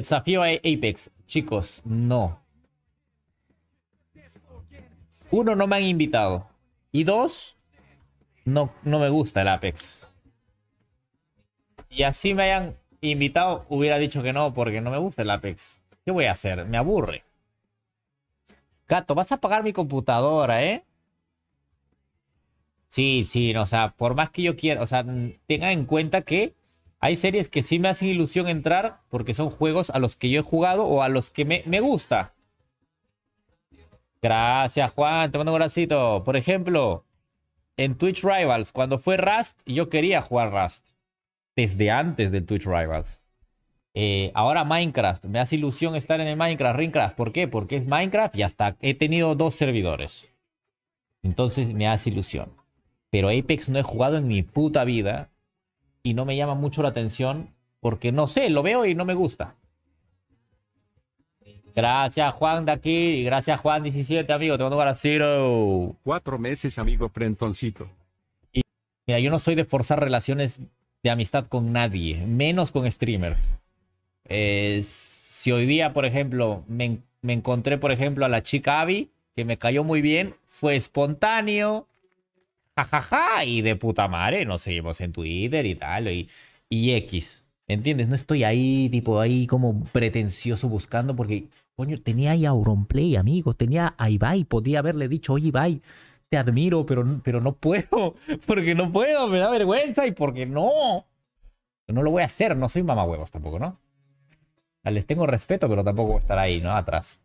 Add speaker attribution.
Speaker 1: desafío a Apex. Chicos, no. Uno, no me han invitado. Y dos, no, no me gusta el Apex. Y así me hayan invitado, hubiera dicho que no porque no me gusta el Apex. ¿Qué voy a hacer? Me aburre. Gato, vas a apagar mi computadora, ¿eh? Sí, sí, no, o sea, por más que yo quiera, o sea, tenga en cuenta que hay series que sí me hacen ilusión entrar porque son juegos a los que yo he jugado o a los que me, me gusta. Gracias, Juan. Te mando un abracito. Por ejemplo, en Twitch Rivals, cuando fue Rust, yo quería jugar Rust. Desde antes de Twitch Rivals. Eh, ahora Minecraft. Me hace ilusión estar en el Minecraft, Ringcraft, ¿Por qué? Porque es Minecraft y hasta he tenido dos servidores. Entonces me hace ilusión. Pero Apex no he jugado en mi puta vida y no me llama mucho la atención porque no sé, lo veo y no me gusta. Gracias Juan de aquí gracias Juan 17 amigo, te mando para cero. Cuatro meses amigo Prentoncito. Y mira, yo no soy de forzar relaciones de amistad con nadie, menos con streamers. si hoy día, por ejemplo, me, me encontré, por ejemplo, a la chica Abby, que me cayó muy bien, fue espontáneo, jajaja, ja, ja, y de puta madre, nos seguimos en Twitter y tal, y, y X. ¿Entiendes? No estoy ahí, tipo, ahí como pretencioso buscando, porque, coño, tenía ahí a Auronplay, amigo, tenía a Ibai, podía haberle dicho, oye, Ibai, te admiro, pero, pero no puedo, porque no puedo, me da vergüenza y porque no. No lo voy a hacer, no soy mamahuevos tampoco, ¿no? Les tengo respeto, pero tampoco voy a estar ahí, ¿no? Atrás.